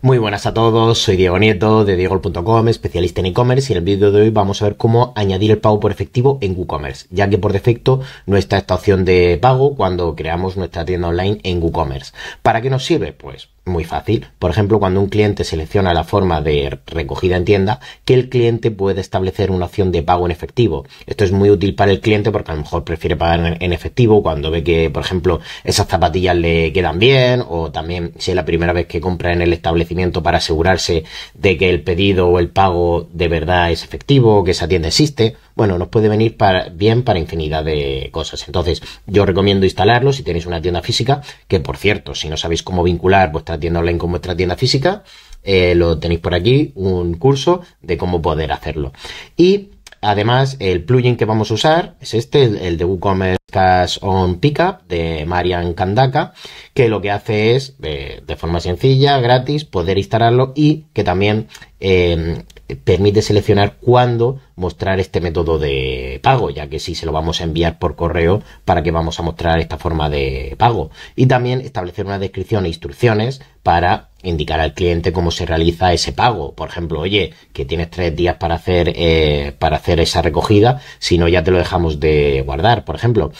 Muy buenas a todos, soy Diego Nieto de Diego.com, especialista en e-commerce y en el vídeo de hoy vamos a ver cómo añadir el pago por efectivo en WooCommerce, ya que por defecto no está esta opción de pago cuando creamos nuestra tienda online en WooCommerce. ¿Para qué nos sirve? Pues muy fácil. Por ejemplo, cuando un cliente selecciona la forma de recogida en tienda, que el cliente puede establecer una opción de pago en efectivo. Esto es muy útil para el cliente porque a lo mejor prefiere pagar en efectivo cuando ve que, por ejemplo, esas zapatillas le quedan bien o también si es la primera vez que compra en el establecimiento para asegurarse de que el pedido o el pago de verdad es efectivo, que esa tienda existe bueno, nos puede venir para, bien para infinidad de cosas. Entonces, yo recomiendo instalarlo si tenéis una tienda física, que por cierto, si no sabéis cómo vincular vuestra tienda online con vuestra tienda física, eh, lo tenéis por aquí, un curso de cómo poder hacerlo. Y además, el plugin que vamos a usar es este, el de WooCommerce Cash on Pickup de Marian Kandaka, que lo que hace es, eh, de forma sencilla, gratis, poder instalarlo y que también eh, permite seleccionar cuándo mostrar este método de pago, ya que si se lo vamos a enviar por correo, para que vamos a mostrar esta forma de pago. Y también establecer una descripción e instrucciones para indicar al cliente cómo se realiza ese pago. Por ejemplo, oye, que tienes tres días para hacer, eh, para hacer esa recogida, si no ya te lo dejamos de guardar, por ejemplo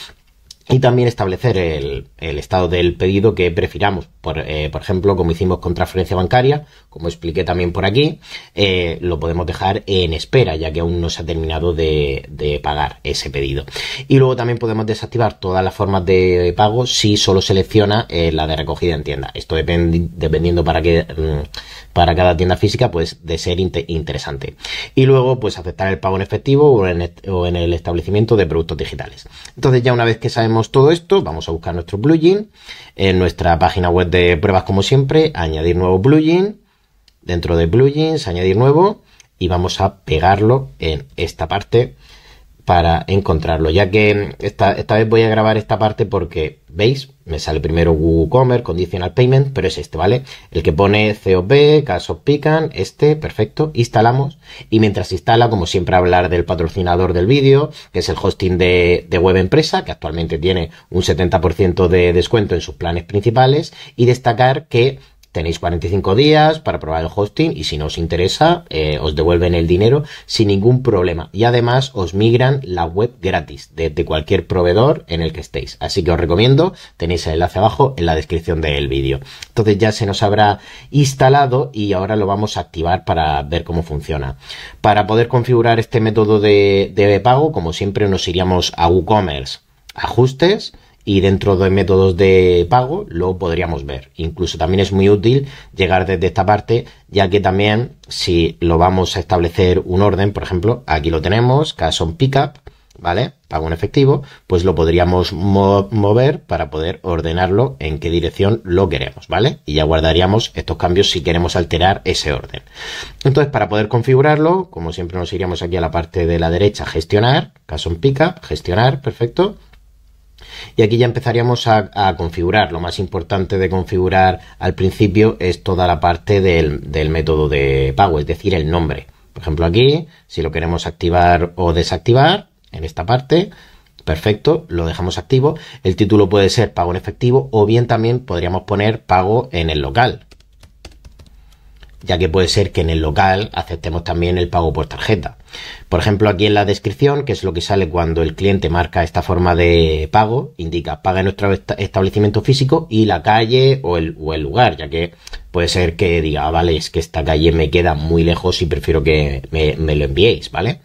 y también establecer el, estado del pedido que prefiramos. Eh, por, ejemplo, como hicimos con transferencia bancaria, como expliqué también por aquí, eh, lo podemos dejar en espera, ya que aún no se ha terminado de, pagar ese pedido. Y luego también podemos desactivar todas las formas de pago si solo selecciona eh, la de recogida en tienda. Esto dependiendo para mm, para cada tienda física, pues de ser interesante. Y luego, pues aceptar el pago en efectivo o en el establecimiento de productos digitales. Entonces, ya una vez que sabemos todo esto, vamos a buscar nuestro plugin. En nuestra página web de pruebas, como siempre, añadir nuevo plugin. Dentro de plugins, añadir nuevo. Y vamos a pegarlo en esta parte para encontrarlo, ya que esta, esta vez voy a grabar esta parte porque, ¿veis? Me sale primero WooCommerce, Conditional Payment, pero es este, ¿vale? El que pone COP, Caso pican, este, perfecto, instalamos y mientras instala, como siempre, hablar del patrocinador del vídeo, que es el hosting de, de web empresa, que actualmente tiene un 70% de descuento en sus planes principales y destacar que Tenéis 45 días para probar el hosting y si no os interesa, eh, os devuelven el dinero sin ningún problema. Y además os migran la web gratis desde de cualquier proveedor en el que estéis. Así que os recomiendo, tenéis el enlace abajo en la descripción del vídeo. Entonces ya se nos habrá instalado y ahora lo vamos a activar para ver cómo funciona. Para poder configurar este método de, de pago, como siempre, nos iríamos a WooCommerce, ajustes, y dentro de métodos de pago lo podríamos ver. Incluso también es muy útil llegar desde esta parte, ya que también si lo vamos a establecer un orden, por ejemplo, aquí lo tenemos, caso pickup, ¿vale? Pago en efectivo, pues lo podríamos mover para poder ordenarlo en qué dirección lo queremos, ¿vale? Y ya guardaríamos estos cambios si queremos alterar ese orden. Entonces, para poder configurarlo, como siempre nos iríamos aquí a la parte de la derecha, gestionar, caso pickup, gestionar, perfecto. Y aquí ya empezaríamos a, configurar. Lo más importante de configurar al principio es toda la parte del método de pago, es decir, el nombre. Por ejemplo, aquí, si lo queremos activar o desactivar, en esta parte, perfecto, lo dejamos activo. El título puede ser pago en efectivo o bien también podríamos poner pago en el local, ya que puede ser que en el local aceptemos también el pago por tarjeta. Por ejemplo, aquí en la descripción, que es lo que sale cuando el cliente marca esta forma de pago, indica paga en nuestro establecimiento físico y la calle o el, lugar, ya que puede ser que diga, ah, vale, es que esta calle me queda muy lejos y prefiero que me, lo enviéis, ¿vale?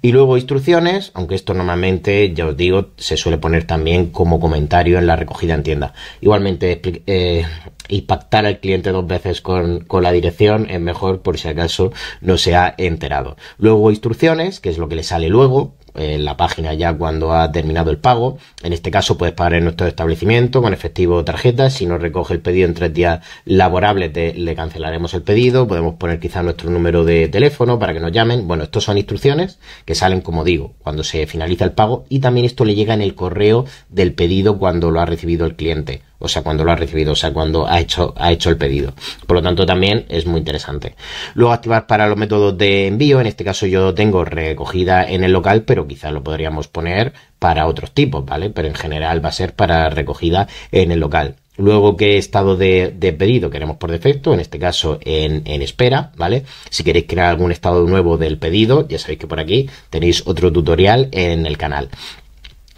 Y luego instrucciones, aunque esto normalmente, ya os digo, se suele poner también como comentario en la recogida en tienda. Igualmente, eh, y pactar al cliente dos veces con, la dirección es mejor por si acaso no se ha enterado. Luego instrucciones, que es lo que le sale luego, en la página ya cuando ha terminado el pago. En este caso puedes pagar en nuestro establecimiento con efectivo o tarjeta. Si no recoge el pedido en tres días laborables le cancelaremos el pedido. Podemos poner quizás nuestro número de teléfono para que nos llamen. Bueno, estos son instrucciones que salen, como digo, cuando se finaliza el pago y también esto le llega en el correo del pedido cuando lo ha recibido el cliente o sea, cuando lo ha recibido, o sea, cuando ha hecho, ha hecho el pedido. Por lo tanto, también es muy interesante. Luego activar para los métodos de envío, en este caso yo tengo recogida en el local, pero quizás lo podríamos poner para otros tipos, ¿vale? Pero en general va a ser para recogida en el local. Luego, ¿qué estado de, pedido queremos por defecto? En este caso, en, espera, ¿vale? Si queréis crear algún estado nuevo del pedido, ya sabéis que por aquí tenéis otro tutorial en el canal.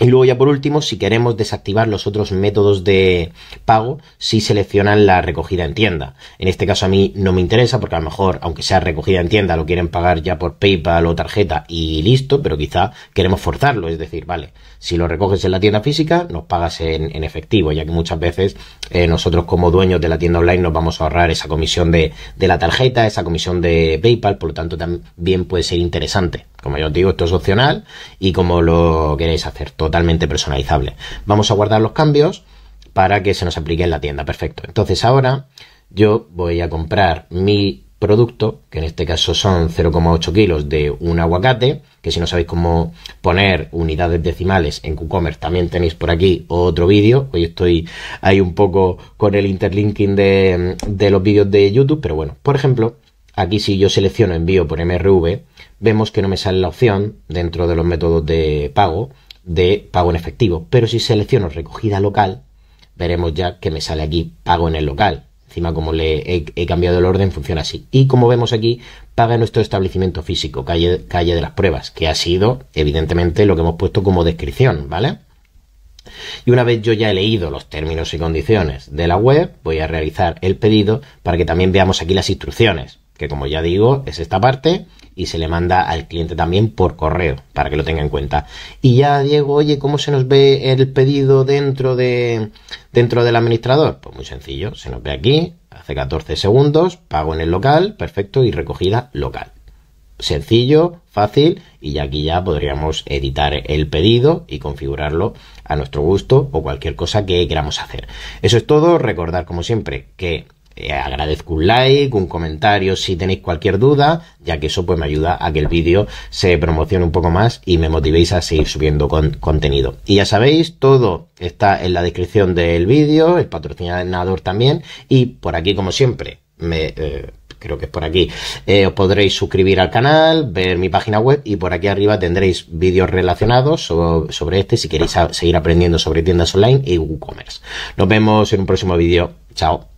Y luego ya por último, si queremos desactivar los otros métodos de pago, si seleccionan la recogida en tienda. En este caso a mí no me interesa porque a lo mejor, aunque sea recogida en tienda, lo quieren pagar ya por PayPal o tarjeta y listo, pero quizá queremos forzarlo. Es decir, vale, si lo recoges en la tienda física, nos pagas en, efectivo, ya que muchas veces eh, nosotros como dueños de la tienda online nos vamos a ahorrar esa comisión de, de la tarjeta, esa comisión de PayPal, por lo tanto también puede ser interesante. Como yo os digo, esto es opcional y como lo queréis hacer, totalmente personalizable. Vamos a guardar los cambios para que se nos aplique en la tienda. Perfecto. Entonces ahora yo voy a comprar mi producto, que en este caso son 0,8 kilos de un aguacate, que si no sabéis cómo poner unidades decimales en WooCommerce, también tenéis por aquí otro vídeo. Hoy estoy ahí un poco con el interlinking de, de los vídeos de YouTube, pero bueno, por ejemplo, Aquí si yo selecciono envío por MRV, vemos que no me sale la opción dentro de los métodos de pago de pago en efectivo. Pero si selecciono recogida local, veremos ya que me sale aquí pago en el local. Encima como le he, cambiado el orden funciona así. Y como vemos aquí, paga nuestro establecimiento físico, calle, calle de las pruebas, que ha sido evidentemente lo que hemos puesto como descripción, ¿vale? Y una vez yo ya he leído los términos y condiciones de la web, voy a realizar el pedido para que también veamos aquí las instrucciones que como ya digo es esta parte y se le manda al cliente también por correo para que lo tenga en cuenta. Y ya Diego, oye, ¿cómo se nos ve el pedido dentro de dentro del administrador? Pues muy sencillo, se nos ve aquí, hace 14 segundos, pago en el local, perfecto y recogida local. Sencillo, fácil y aquí ya podríamos editar el pedido y configurarlo a nuestro gusto o cualquier cosa que queramos hacer. Eso es todo, recordar como siempre que eh, agradezco un like, un comentario si tenéis cualquier duda, ya que eso pues me ayuda a que el vídeo se promocione un poco más y me motivéis a seguir subiendo contenido. Y ya sabéis, todo está en la descripción del vídeo, el patrocinador también, y por aquí como siempre, me... Eh, creo que es por aquí. Eh, os podréis suscribir al canal, ver mi página web y por aquí arriba tendréis vídeos relacionados sobre, este si queréis seguir aprendiendo sobre tiendas online y WooCommerce. Nos vemos en un próximo vídeo. Chao.